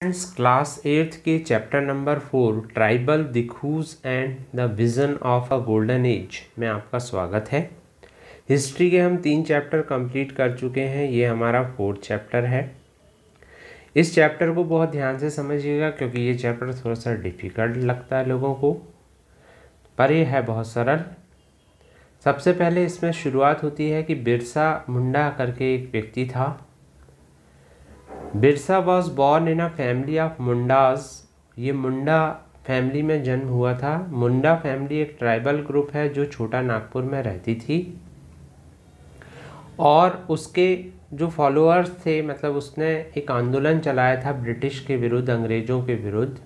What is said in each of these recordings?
Friends class eighth के chapter number four tribal dikus and the vision of a golden age में आपका स्वागत है हिस्ट्री के हम तीन चैप्टर कंप्लीट कर चुके हैं ये हमारा फोर्थ चैप्टर है इस चैप्टर को बहुत ध्यान से समझिएगा क्योंकि ये चैप्टर थोड़ा सा डिफ़िकल्ट लगता है लोगों को पर यह है बहुत सरल सबसे पहले इसमें शुरुआत होती है कि बिरसा मुंडा करके एक व्यक्ति था Birsa was born in a family of Mundas ये मुंडा फैमिली में जन्म हुआ था मुंडा फैमिली एक ट्राइबल ग्रुप है जो छोटा नागपुर में रहती थी और उसके जो फॉलोअर्स थे मतलब उसने एक आंदोलन चलाया था ब्रिटिश के विरुद्ध अंग्रेज़ों के विरुद्ध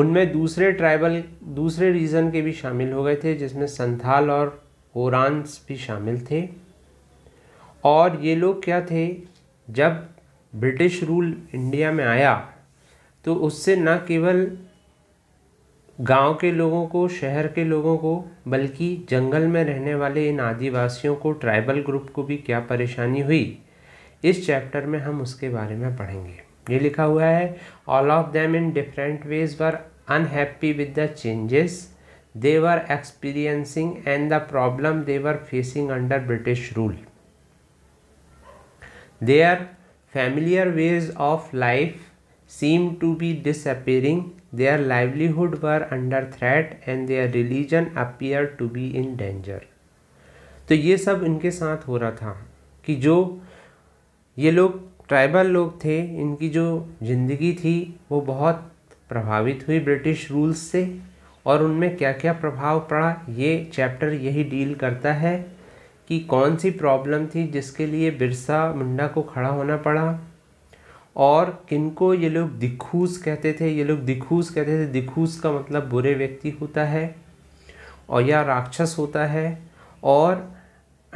उनमें दूसरे ट्राइबल दूसरे रीजन के भी शामिल हो गए थे जिसमें संथाल और ओरानस भी शामिल थे और ये लोग क्या थे जब ब्रिटिश रूल इंडिया में आया तो उससे न केवल गांव के लोगों को शहर के लोगों को बल्कि जंगल में रहने वाले इन आदिवासियों को ट्राइबल ग्रुप को भी क्या परेशानी हुई इस चैप्टर में हम उसके बारे में पढ़ेंगे ये लिखा हुआ है all of them in different ways were unhappy with the changes they were experiencing and the problem they were facing under British rule Their familiar ways of life seemed to be disappearing, their livelihood were under threat and their religion appeared to be in danger. तो ये सब इनके साथ हो रहा था कि जो ये लोग ट्राइबल लोग थे इनकी जो ज़िंदगी थी वो बहुत प्रभावित हुई ब्रिटिश रूल्स से और उनमें क्या क्या प्रभाव पड़ा ये चैप्टर यही डील करता है कि कौन सी प्रॉब्लम थी जिसके लिए बिरसा मुंडा को खड़ा होना पड़ा और किनको ये लोग दिखूस कहते थे ये लोग दिखूस कहते थे दिखूस का मतलब बुरे व्यक्ति होता है और या राक्षस होता है और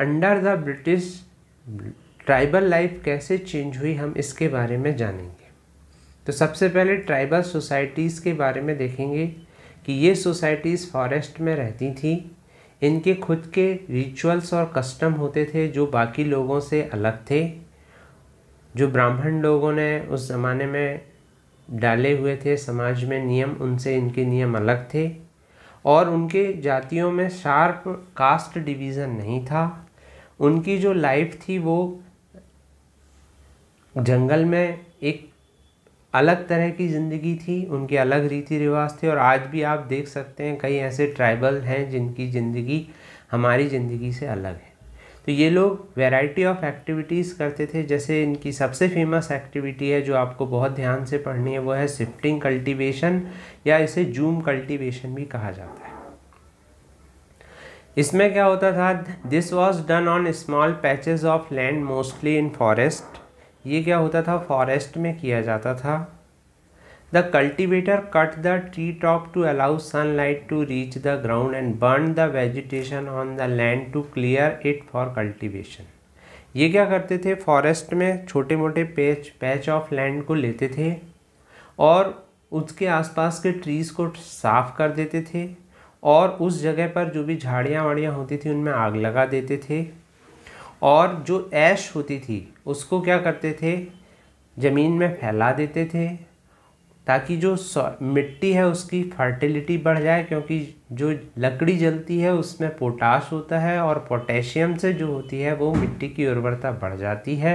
under the British tribal life कैसे चेंज हुई हम इसके बारे में जानेंगे तो सबसे पहले ट्राइबल सोसाइटीज़ के बारे में देखेंगे कि ये सोसाइटीज़ फॉरेस्ट में रहती थी इनके खुद के रिचुअल्स और कस्टम होते थे जो बाकी लोगों से अलग थे जो ब्राह्मण लोगों ने उस ज़माने में डाले हुए थे समाज में नियम उनसे इनके नियम अलग थे और उनके जातियों में शार्प कास्ट डिवीज़न नहीं था उनकी जो लाइफ थी वो जंगल में एक अलग तरह की ज़िंदगी थी उनके अलग रीति रिवाज थे और आज भी आप देख सकते हैं कई ऐसे ट्राइबल हैं जिनकी ज़िंदगी हमारी ज़िंदगी से अलग है तो ये लोग वैरायटी ऑफ एक्टिविटीज़ करते थे जैसे इनकी सबसे फेमस एक्टिविटी है जो आपको बहुत ध्यान से पढ़नी है वो है शिफ्टिंग कल्टीवेशन या इसे जूम कल्टीवेशन भी कहा जाता है इसमें क्या होता था this was done on small patches of land mostly in forest ये क्या होता था फॉरेस्ट में किया जाता था the cultivator cut the tree top to allow sunlight to reach the ground and burn the vegetation on the land to clear it for cultivation ये क्या करते थे फॉरेस्ट में छोटे मोटे पैच पैच ऑफ लैंड को लेते थे और उसके आसपास के ट्रीज़ को साफ़ कर देते थे और उस जगह पर जो भी झाड़ियाँ वाड़ियाँ होती थी उनमें आग लगा देते थे और जो ऐश होती थी उसको क्या करते थे ज़मीन में फैला देते थे ताकि जो मिट्टी है उसकी फर्टिलिटी बढ़ जाए क्योंकि जो लकड़ी जलती है उसमें पोटाश होता है और पोटेशियम से जो होती है वो मिट्टी की उर्वरता बढ़ जाती है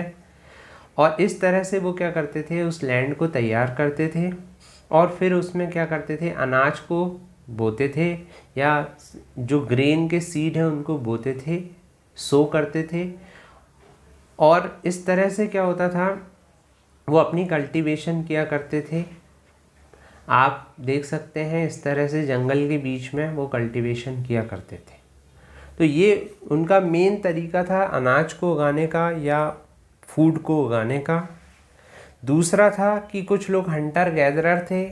और इस तरह से वो क्या करते थे उस लैंड को तैयार करते थे और फिर उसमें क्या करते थे अनाज को बोते थे या जो ग्रेन के सीड हैं उनको बोते थे सो करते थे और इस तरह से क्या होता था वो अपनी कल्टीवेशन किया करते थे आप देख सकते हैं इस तरह से जंगल के बीच में वो कल्टीवेशन किया करते थे तो ये उनका मेन तरीका था अनाज को उगाने का या फूड को उगाने का दूसरा था कि कुछ लोग हंटर गैदरर थे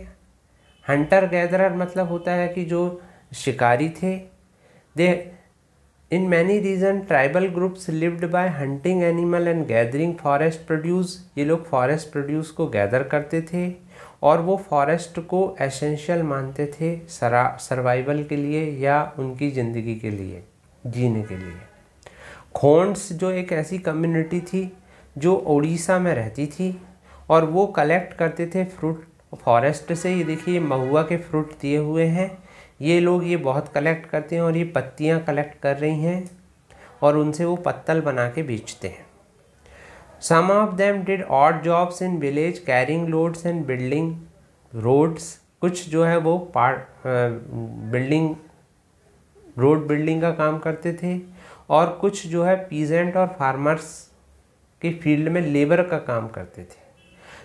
हंटर गैदरर मतलब होता है कि जो शिकारी थे दे In many region, tribal groups lived by hunting animal and gathering forest produce. ये लोग forest produce को gather करते थे और वो forest को essential मानते थे सर्वाइवल के लिए या उनकी ज़िंदगी के लिए जीने के लिए खोंड्स जो एक ऐसी कम्युनिटी थी जो उड़ीसा में रहती थी और वो कलेक्ट करते थे फ्रूट फॉरेस्ट से ये देखिए महुआ के फ्रूट दिए हुए हैं ये लोग ये बहुत कलेक्ट करते हैं और ये पत्तियाँ कलेक्ट कर रही हैं और उनसे वो पत्तल बना के बेचते हैं some of them did odd jobs in village carrying loads and building roads कुछ जो है वो पार्ट बिल्डिंग रोड बिल्डिंग का काम करते थे और कुछ जो है पीजेंट और फार्मर्स के फील्ड में लेबर का काम करते थे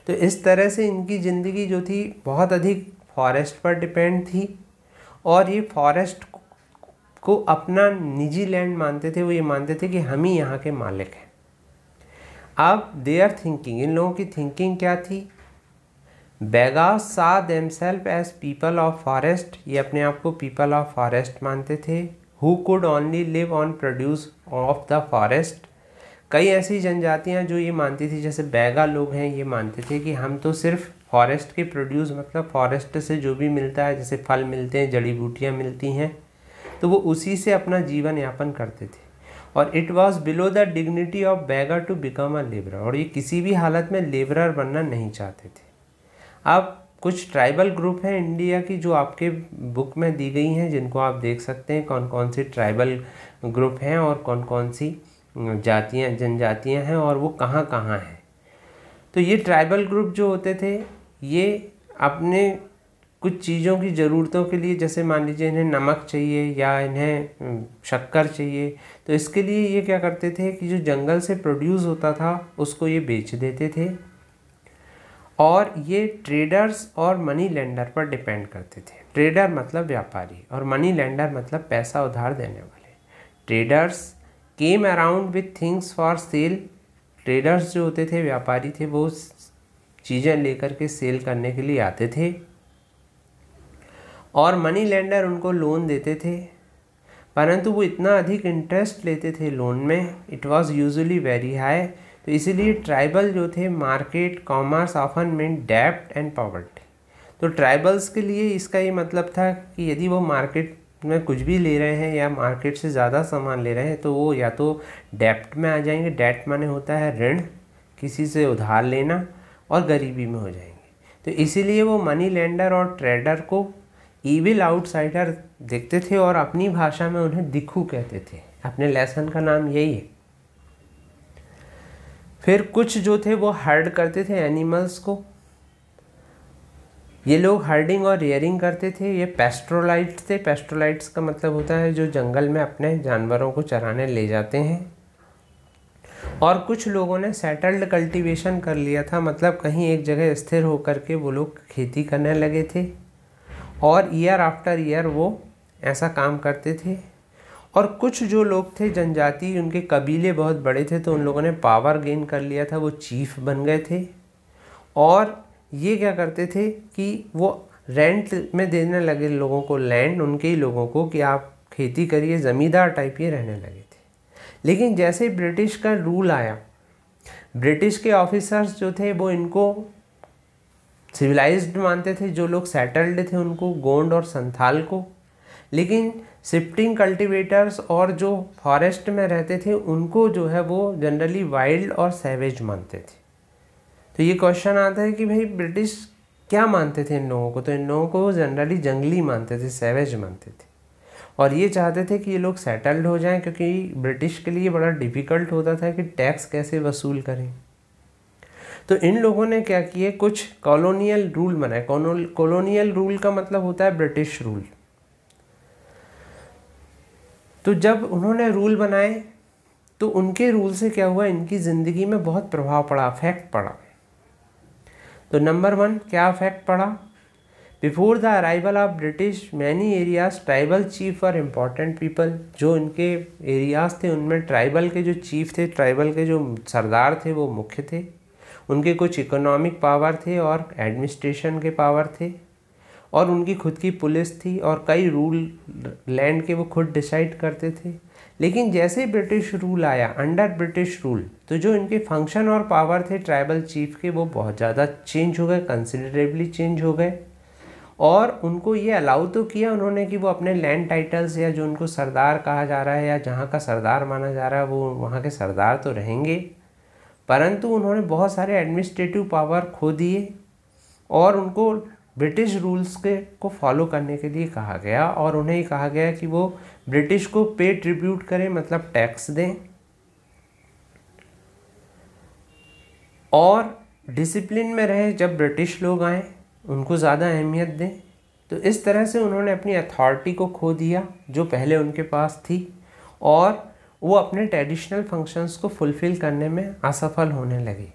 तो इस तरह से इनकी ज़िंदगी जो थी बहुत अधिक फॉरेस्ट पर डिपेंड थी और ये फॉरेस्ट को अपना निजी लैंड मानते थे वो ये मानते थे कि हम ही यहाँ के मालिक हैं अब दे आर थिंकिंग इन लोगों की थिंकिंग क्या थी Baiga saw themself as people of forest ये अपने आप को पीपल ऑफ फॉरेस्ट मानते थे who could only live on produce of the forest कई ऐसी जनजातियाँ जो ये मानती थी जैसे बैगा लोग हैं ये मानते थे कि हम तो सिर्फ फॉरेस्ट के प्रोड्यूस मतलब फॉरेस्ट से जो भी मिलता है जैसे फल मिलते हैं जड़ी बूटियाँ मिलती हैं तो वो उसी से अपना जीवन यापन करते थे और it was below the dignity of Baiga to become a labourer और ये किसी भी हालत में लेबरर बनना नहीं चाहते थे अब कुछ ट्राइबल ग्रुप हैं इंडिया की जो आपके बुक में दी गई हैं जिनको आप देख सकते हैं कौन कौन सी ट्राइबल ग्रुप हैं और कौन कौन सी जातियाँ जनजातियाँ हैं और वो कहाँ कहाँ हैं तो ये ट्राइबल ग्रुप जो होते थे ये अपने कुछ चीज़ों की ज़रूरतों के लिए जैसे मान लीजिए इन्हें नमक चाहिए या इन्हें शक्कर चाहिए तो इसके लिए ये क्या करते थे कि जो जंगल से प्रोड्यूस होता था उसको ये बेच देते थे और ये ट्रेडर्स और मनी लैंडर पर डिपेंड करते थे ट्रेडर मतलब व्यापारी और मनी लैंडर मतलब पैसा उधार देने वाले traders came around with things for sale traders जो होते थे व्यापारी थे वो चीज़ें लेकर के सेल करने के लिए आते थे और मनी लेंडर उनको लोन देते थे परंतु वो इतना अधिक इंटरेस्ट लेते थे लोन में it was usually very high तो इसीलिए ट्राइबल जो थे मार्केट कॉमर्स ऑफन में डेप्ट एंड पॉवर्टी तो ट्राइबल्स के लिए इसका ये मतलब था कि यदि वो मार्केट में कुछ भी ले रहे हैं या मार्केट से ज़्यादा सामान ले रहे हैं तो वो या तो डेप्ट में आ जाएंगे डेप्ट माने होता है ऋण किसी से उधार लेना और गरीबी में हो जाएंगे तो इसीलिए वो मनी लेंडर और ट्रेडर को ईविल आउटसाइडर देखते थे और अपनी भाषा में उन्हें दिखू कहते थे अपने लेसन का नाम यही है फिर कुछ जो थे वो हर्ड करते थे एनिमल्स को ये लोग हर्डिंग और रेयरिंग करते थे ये पेस्ट्रोलाइट थे पेस्ट्रोलाइट्स का मतलब होता है जो जंगल में अपने जानवरों को चराने ले जाते हैं और कुछ लोगों ने सेटल्ड कल्टीवेशन कर लिया था मतलब कहीं एक जगह स्थिर होकर के वो लोग खेती करने लगे थे और ईयर आफ्टर ईयर वो ऐसा काम करते थे और कुछ जो लोग थे जनजाति उनके कबीले बहुत बड़े थे तो उन लोगों ने पावर गेन कर लिया था वो चीफ बन गए थे और ये क्या करते थे कि वो रेंट में देने लगे लोगों को लैंड उनके ही लोगों को कि आप खेती करिए ज़मींदार टाइप ये रहने लगे लेकिन जैसे ही ब्रिटिश का रूल आया ब्रिटिश के ऑफिसर्स जो थे वो इनको सिविलाइज्ड मानते थे जो लोग सेटल्ड थे उनको गोंड और संथाल को लेकिन शिफ्टिंग कल्टीवेटर्स और जो फॉरेस्ट में रहते थे उनको जो है वो जनरली वाइल्ड और सैवेज मानते थे तो ये क्वेश्चन आता है कि भाई ब्रिटिश क्या मानते थे इन लोगों को तो इन लोगों को जनरली जंगली मानते थे सैवेज मानते थे और ये चाहते थे कि ये लोग सेटल्ड हो जाएं क्योंकि ब्रिटिश के लिए बड़ा डिफ़िकल्ट होता था कि टैक्स कैसे वसूल करें तो इन लोगों ने क्या किए कुछ कॉलोनियल रूल बनाए कॉलोनियल रूल का मतलब होता है ब्रिटिश रूल तो जब उन्होंने रूल बनाए तो उनके रूल से क्या हुआ इनकी ज़िंदगी में बहुत प्रभाव पड़ा अफेक्ट पड़ा तो नंबर वन क्या अफेक्ट पड़ा before the arrival of British many areas tribal chief और इम्पॉर्टेंट पीपल जो इनके एरियाज थे उनमें ट्राइबल के जो चीफ थे ट्राइबल के जो सरदार थे वो मुख्य थे उनके कुछ इकोनॉमिक पावर थे और एडमिनिस्ट्रेशन के पावर थे और उनकी खुद की पुलिस थी और कई रूल लैंड के वो खुद डिसाइड करते थे लेकिन जैसे ही ब्रिटिश रूल आया अंडर ब्रिटिश रूल तो जो इनके फंक्शन और पावर थे ट्राइबल चीफ के वो बहुत ज़्यादा चेंज हो गए कंसिडरेबली चेंज हो गए और उनको ये अलाउ तो किया उन्होंने कि वो अपने लैंड टाइटल्स या जो उनको सरदार कहा जा रहा है या जहाँ का सरदार माना जा रहा है वो वहाँ के सरदार तो रहेंगे परंतु उन्होंने बहुत सारे एडमिनिस्ट्रेटिव पावर खो दिए और उनको ब्रिटिश रूल्स के को फॉलो करने के लिए कहा गया और उन्हें ही कहा गया कि वो ब्रिटिश को पे ट्रिब्यूट करें मतलब टैक्स दें और डिसिप्लिन में रहे जब ब्रिटिश लोग आएँ उनको ज़्यादा अहमियत दें तो इस तरह से उन्होंने अपनी अथॉरिटी को खो दिया जो पहले उनके पास थी और वो अपने ट्रेडिशनल फंक्शंस को फुलफ़िल करने में असफल होने लगे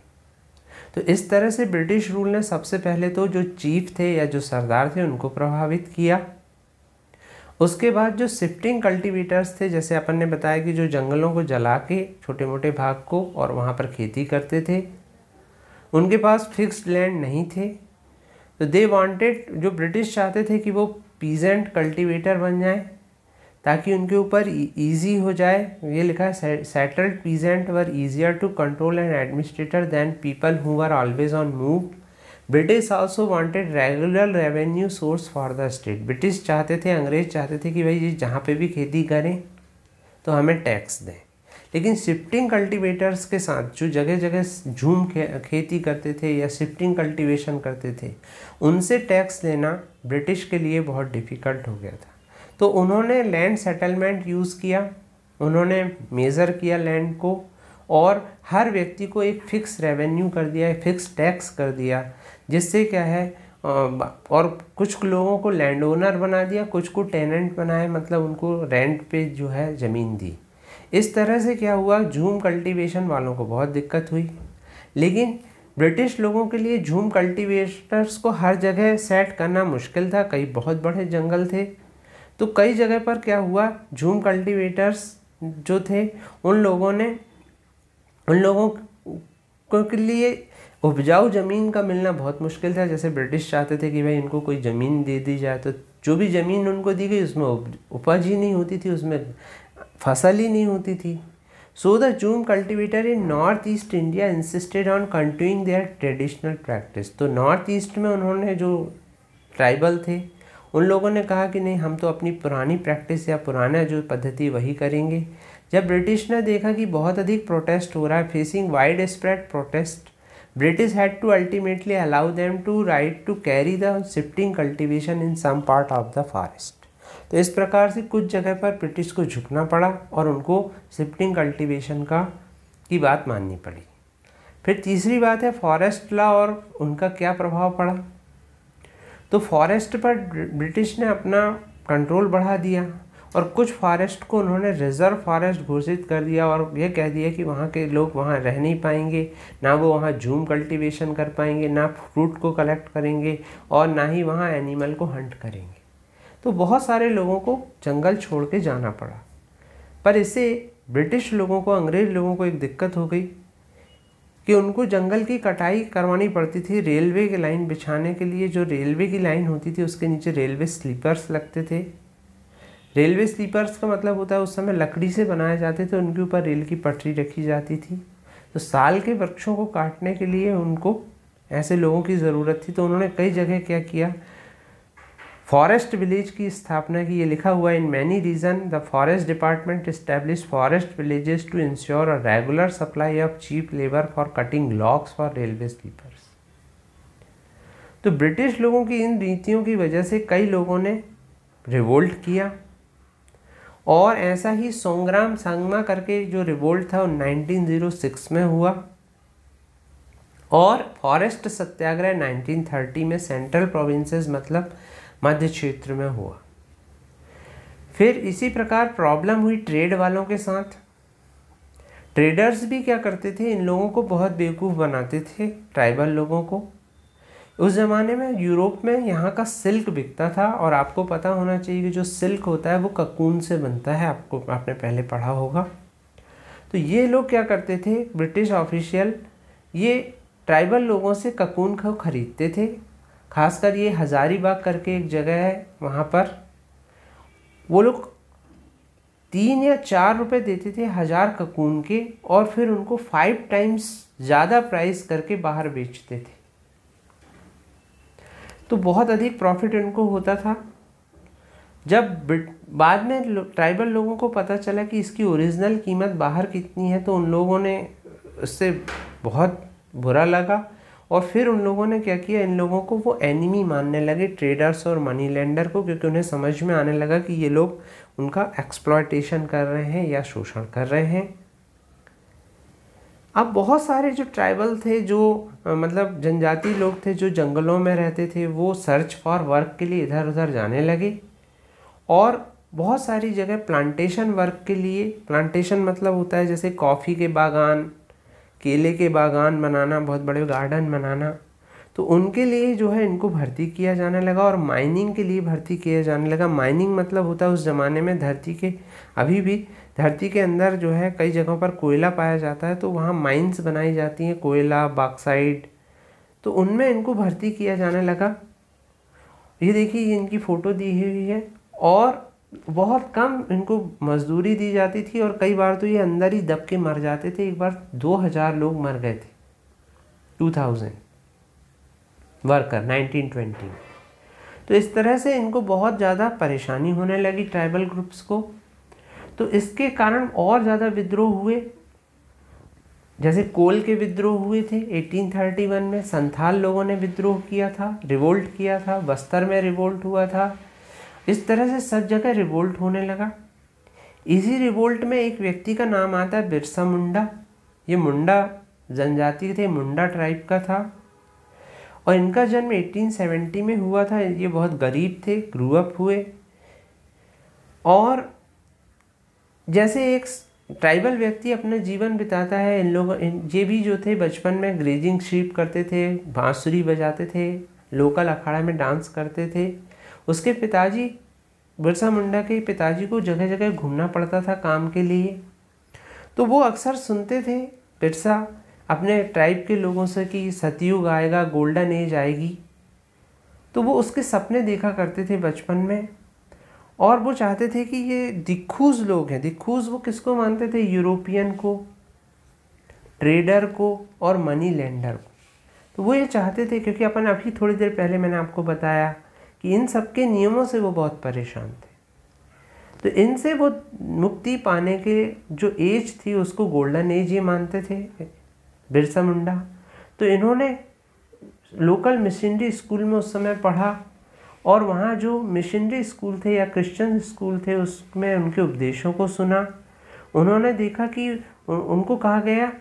तो इस तरह से ब्रिटिश रूल ने सबसे पहले तो जो चीफ थे या जो सरदार थे उनको प्रभावित किया उसके बाद जो शिफ्टिंग कल्टीवेटर्स थे जैसे अपन ने बताया कि जो जंगलों को जला के छोटे मोटे भाग को और वहाँ पर खेती करते थे उनके पास फिक्स्ड लैंड नहीं थे तो दे वांटेड जो ब्रिटिश चाहते थे कि वो पीजेंट कल्टीवेटर बन जाए ताकि उनके ऊपर ईजी e-, हो जाए ये लिखा है settled peasant were easier to control and administrator than people who are always on move British also wanted regular revenue source for the state British चाहते थे अंग्रेज चाहते थे कि भाई ये जहाँ पे भी खेती करें तो हमें टैक्स दें लेकिन शिफ्टिंग कल्टीवेटर्स के साथ जो जगह जगह झूम खेती करते थे या शिफ्टिंग कल्टीवेशन करते थे उनसे टैक्स लेना ब्रिटिश के लिए बहुत डिफ़िकल्ट हो गया था तो उन्होंने लैंड सेटलमेंट यूज़ किया उन्होंने मेज़र किया लैंड को और हर व्यक्ति को एक फ़िक्स रेवेन्यू कर दिया एक फ़िक्स टैक्स कर दिया जिससे क्या है और कुछ लोगों को लैंड ओनर बना दिया कुछ को टेनेंट बनाए मतलब उनको रेंट पे जो है ज़मीन दी इस तरह से क्या हुआ झूम कल्टीवेशन वालों को बहुत दिक्कत हुई लेकिन ब्रिटिश लोगों के लिए झूम कल्टीवेटर्स को हर जगह सेट करना मुश्किल था कई बहुत बड़े जंगल थे तो कई जगह पर क्या हुआ झूम कल्टीवेटर्स जो थे उन लोगों ने उन लोगों को के लिए उपजाऊ ज़मीन का मिलना बहुत मुश्किल था जैसे ब्रिटिश चाहते थे कि भाई इनको कोई ज़मीन दे दी जाए तो जो भी ज़मीन उनको दी गई उसमें उपज ही नहीं होती थी उसमें फसल ही नहीं होती थी so the jhum cultivator in north east India insisted on continuing their traditional practice तो नॉर्थ ईस्ट में उन्होंने जो ट्राइबल थे उन लोगों ने कहा कि नहीं हम तो अपनी पुरानी प्रैक्टिस या पुराना जो पद्धति वही करेंगे जब ब्रिटिश ने देखा कि बहुत अधिक प्रोटेस्ट हो रहा है facing wide spread protest British had to ultimately allow them to right to carry the shifting cultivation in some part of the forest तो इस प्रकार से कुछ जगह पर ब्रिटिश को झुकना पड़ा और उनको शिफ्टिंग कल्टीवेशन का की बात माननी पड़ी फिर तीसरी बात है फॉरेस्ट लॉ और उनका क्या प्रभाव पड़ा तो फॉरेस्ट पर ब्रिटिश ने अपना कंट्रोल बढ़ा दिया और कुछ फॉरेस्ट को उन्होंने रिजर्व फॉरेस्ट घोषित कर दिया और यह कह दिया कि वहाँ के लोग वहाँ रह नहीं पाएंगे ना वो वहाँ जूम कल्टीवेशन कर पाएंगे ना फ्रूट को कलेक्ट करेंगे और ना ही वहाँ एनिमल को हंट करेंगे तो बहुत सारे लोगों को जंगल छोड़ के जाना पड़ा पर इससे ब्रिटिश लोगों को अंग्रेज़ लोगों को एक दिक्कत हो गई कि उनको जंगल की कटाई करवानी पड़ती थी रेलवे की लाइन बिछाने के लिए जो रेलवे की लाइन होती थी उसके नीचे रेलवे स्लीपर्स लगते थे रेलवे स्लीपर्स का मतलब होता है उस समय लकड़ी से बनाए जाते थे उनके ऊपर रेल की पटरी रखी जाती थी तो साल के वृक्षों को काटने के लिए उनको ऐसे लोगों की ज़रूरत थी तो उन्होंने कई जगह क्या किया फॉरेस्ट विलेज की स्थापना की ये लिखा हुआ in many reason the forest department establish forest villages to ensure a regular supply of cheap labour for cutting logs for railway sleepers तो ब्रिटिश लोगों की इन नीतियों की वजह से कई लोगों ने रिवोल्ट किया और ऐसा ही सोंग्राम संगमा करके जो रिवोल्ट था वो 1906 में हुआ और फॉरेस्ट सत्याग्रह 1930 में सेंट्रल प्रोविंसेस मतलब मध्य क्षेत्र में हुआ फिर इसी प्रकार प्रॉब्लम हुई ट्रेड वालों के साथ ट्रेडर्स भी क्या करते थे इन लोगों को बहुत बेवकूफ़ बनाते थे ट्राइबल लोगों को उस ज़माने में यूरोप में यहाँ का सिल्क बिकता था और आपको पता होना चाहिए कि जो सिल्क होता है वो ककून से बनता है आपको आपने पहले पढ़ा होगा तो ये लोग क्या करते थे ब्रिटिश ऑफिशियल ये ट्राइबल लोगों से ककून को खरीदते थे खासकर ये हज़ारीबाग करके एक जगह है वहाँ पर वो लोग तीन या चार रुपए देते थे हज़ार ककून के और फिर उनको फाइव टाइम्स ज़्यादा प्राइस करके बाहर बेचते थे तो बहुत अधिक प्रॉफिट इनको होता था जब बाद में ट्राइबल लोगों को पता चला कि इसकी ओरिजिनल कीमत बाहर कितनी है तो उन लोगों ने उससे बहुत बुरा लगा और फिर उन लोगों ने क्या किया इन लोगों को वो एनिमी मानने लगे ट्रेडर्स और मनी लेंडर को क्योंकि उन्हें समझ में आने लगा कि ये लोग उनका एक्सप्लॉयटेशन कर रहे हैं या शोषण कर रहे हैं अब बहुत सारे जो ट्राइबल थे जो मतलब जनजाति लोग थे जो जंगलों में रहते थे वो सर्च फॉर वर्क के लिए इधर उधर जाने लगे और बहुत सारी जगह प्लांटेशन वर्क के लिए प्लांटेशन मतलब होता है जैसे कॉफ़ी के बागान केले के बागान बनाना बहुत बड़े गार्डन बनाना तो उनके लिए जो है इनको भर्ती किया जाने लगा और माइनिंग के लिए भर्ती किया जाने लगा माइनिंग मतलब होता है उस ज़माने में धरती के अभी भी धरती के अंदर जो है कई जगहों पर कोयला पाया जाता है तो वहाँ माइंस बनाई जाती हैं कोयला बाक्साइड तो उनमें इनको भर्ती किया जाने लगा ये देखिए ये इनकी फ़ोटो दी हुई है और बहुत कम इनको मजदूरी दी जाती थी और कई बार तो ये अंदर ही दब के मर जाते थे एक बार दो हज़ार लोग मर गए थे two thousand worker nineteen twenty तो इस तरह से इनको बहुत ज़्यादा परेशानी होने लगी ट्राइबल ग्रुप्स को तो इसके कारण और ज़्यादा विद्रोह हुए जैसे कोल के विद्रोह हुए थे 1831 में संथाल लोगों ने विद्रोह किया था रिवोल्ट किया था बस्तर में रिवोल्ट हुआ था इस तरह से सब जगह रिवोल्ट होने लगा इसी रिवोल्ट में एक व्यक्ति का नाम आता है बिरसा मुंडा ये मुंडा जनजाति थे मुंडा ट्राइब का था और इनका जन्म 1870 में हुआ था ये बहुत गरीब थे ग्रूअप हुए और जैसे एक ट्राइबल व्यक्ति अपना जीवन बिताता है इन लोगों ये भी जो थे बचपन में ग्रेजिंग शीप करते थे बाँसुरी बजाते थे लोकल अखाड़ा में डांस करते थे उसके पिताजी बिरसा मुंडा के पिताजी को जगह जगह घूमना पड़ता था काम के लिए तो वो अक्सर सुनते थे बिरसा अपने ट्राइब के लोगों से कि सतयुग आएगा गोल्डन एज आएगी तो वो उसके सपने देखा करते थे बचपन में और वो चाहते थे कि ये दिखूज लोग हैं दिखूज वो किसको मानते थे यूरोपियन को ट्रेडर को और मनी लेंडर को तो वो ये चाहते थे क्योंकि अपन अभी थोड़ी देर पहले मैंने आपको बताया कि इन सब के नियमों से वो बहुत परेशान थे तो इनसे वो मुक्ति पाने के जो एज थी उसको गोल्डन एज ये मानते थे बिरसा मुंडा तो इन्होंने लोकल मिशनरी स्कूल में उस समय पढ़ा और वहाँ जो मिशनरी स्कूल थे या क्रिश्चियन स्कूल थे उसमें उनके उपदेशों को सुना उन्होंने देखा कि उनको कहा गया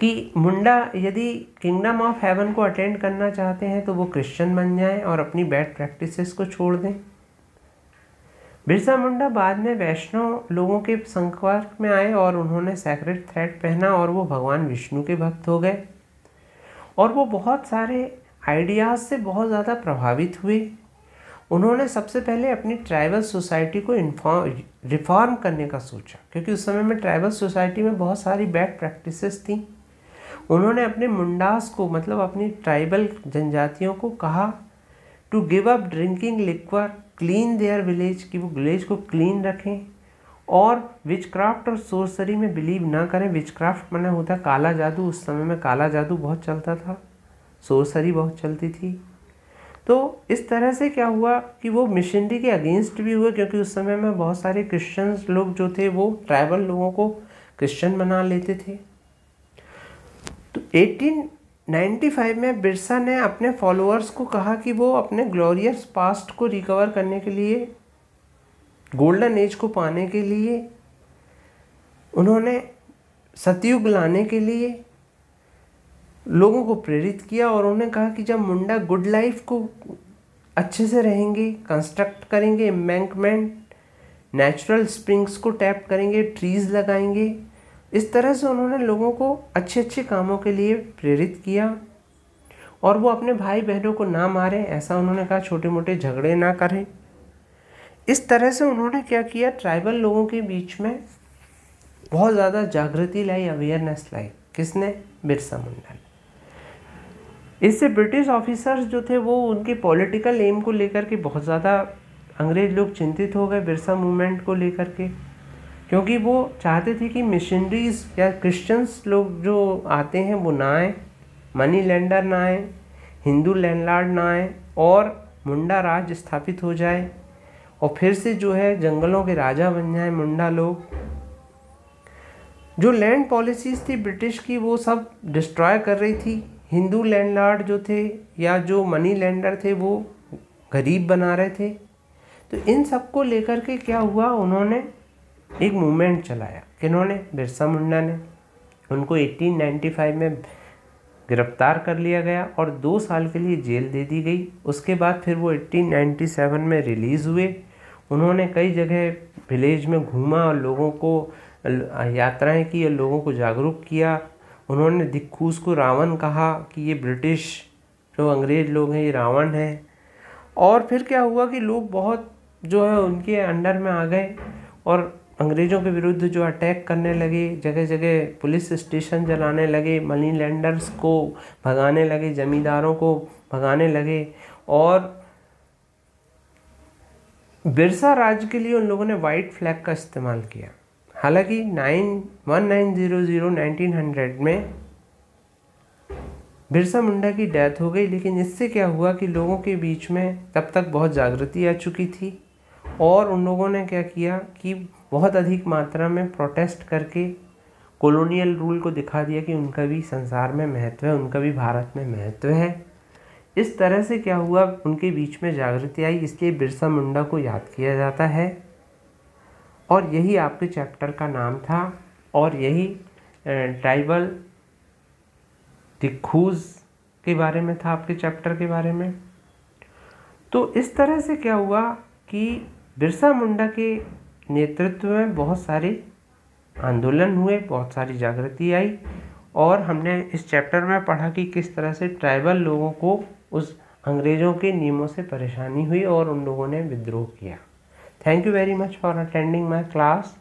कि मुंडा यदि किंगडम ऑफ हेवन को अटेंड करना चाहते हैं तो वो क्रिश्चियन बन जाएं और अपनी बैड प्रैक्टिसेस को छोड़ दें बिरसा मुंडा बाद में वैष्णव लोगों के संपर्क में आए और उन्होंने सैक्रेट थ्रेड पहना और वो भगवान विष्णु के भक्त हो गए और वो बहुत सारे आइडियाज़ से बहुत ज़्यादा प्रभावित हुए उन्होंने सबसे पहले अपनी ट्राइबल सोसाइटी को इन्फॉर्म रिफॉर्म करने का सोचा क्योंकि उस समय में ट्राइबल सोसाइटी में बहुत सारी बैड प्रैक्टिसेस थी उन्होंने अपने मुंडास को मतलब अपनी ट्राइबल जनजातियों को कहा to give up drinking liquor clean their village कि वो विलेज को क्लीन रखें और विच क्राफ्ट और सोर्सरी में बिलीव ना करें विच क्राफ्ट मना होता काला जादू उस समय में काला जादू बहुत चलता था सोर्सरी बहुत चलती थी तो इस तरह से क्या हुआ कि वो मिशनरी के अगेंस्ट भी हुए क्योंकि उस समय में बहुत सारे क्रिश्चियंस लोग जो थे वो ट्राइबल लोगों को क्रिश्चियन बना लेते थे तो 1895 में बिरसा ने अपने फॉलोअर्स को कहा कि वो अपने ग्लोरियस पास्ट को रिकवर करने के लिए गोल्डन एज को पाने के लिए उन्होंने सतयुग लाने के लिए लोगों को प्रेरित किया और उन्होंने कहा कि जब मुंडा गुड लाइफ को अच्छे से रहेंगे कंस्ट्रक्ट करेंगे एम्बैंकमेंट नेचुरल स्प्रिंग्स को टैप करेंगे ट्रीज़ लगाएंगे इस तरह से उन्होंने लोगों को अच्छे अच्छे कामों के लिए प्रेरित किया और वो अपने भाई बहनों को ना मारें ऐसा उन्होंने कहा छोटे मोटे झगड़े ना करें इस तरह से उन्होंने क्या किया ट्राइबल लोगों के बीच में बहुत ज़्यादा जागृति लाई अवेयरनेस लाई किसने बिरसा मुंडा ने इससे ब्रिटिश ऑफिसर्स जो थे वो उनके पॉलिटिकल एम को लेकर के बहुत ज़्यादा अंग्रेज़ लोग चिंतित हो गए बिरसा मूवमेंट को लेकर के क्योंकि वो चाहते थे कि मिशनरीज या क्रिश्चियंस लोग जो आते हैं वो ना आए मनी लैंडर ना आए हिंदू लैंडलार्ड ना आए और मुंडा राज स्थापित हो जाए और फिर से जो है जंगलों के राजा बन जाए मुंडा लोग जो लैंड पॉलिसीज थी ब्रिटिश की वो सब डिस्ट्रॉय कर रही थी हिंदू लैंडलार्ड जो थे या जो मनी लैंडर थे वो गरीब बना रहे थे तो इन सब को लेकर के क्या हुआ उन्होंने एक मूवमेंट चलाया किन्होंने बिरसा मुंडा ने उनको 1895 में गिरफ्तार कर लिया गया और दो साल के लिए जेल दे दी गई उसके बाद फिर वो 1897 में रिलीज़ हुए उन्होंने कई जगह विलेज में घूमा और लोगों को यात्राएं की और लोगों को जागरूक किया उन्होंने दिक्खूस को रावण कहा कि ये ब्रिटिश जो अंग्रेज़ लोग हैं ये रावण हैं और फिर क्या हुआ कि लोग बहुत जो है उनके अंडर में आ गए और अंग्रेज़ों के विरुद्ध जो अटैक करने लगे जगह जगह पुलिस स्टेशन जलाने लगे मनी लैंडर्स को भगाने लगे ज़मींदारों को भगाने लगे और बिरसा राज के लिए उन लोगों ने वाइट फ्लैग का इस्तेमाल किया हालांकि nine one nine zero zero nineteen hundred में बिरसा मुंडा की डेथ हो गई लेकिन इससे क्या हुआ कि लोगों के बीच में तब तक बहुत जागृति आ चुकी थी और उन लोगों ने क्या किया कि बहुत अधिक मात्रा में प्रोटेस्ट करके कॉलोनियल रूल को दिखा दिया कि उनका भी संसार में महत्व है उनका भी भारत में महत्व है इस तरह से क्या हुआ उनके बीच में जागृति आई इसलिए बिरसा मुंडा को याद किया जाता है और यही आपके चैप्टर का नाम था और यही ट्राइबल दिखूज के बारे में था आपके चैप्टर के बारे में तो इस तरह से क्या हुआ कि बिरसा मुंडा के नेतृत्व में बहुत सारे आंदोलन हुए बहुत सारी जागृति आई और हमने इस चैप्टर में पढ़ा कि किस तरह से ट्राइबल लोगों को उस अंग्रेज़ों के नियमों से परेशानी हुई और उन लोगों ने विद्रोह किया thank you very much for attending my class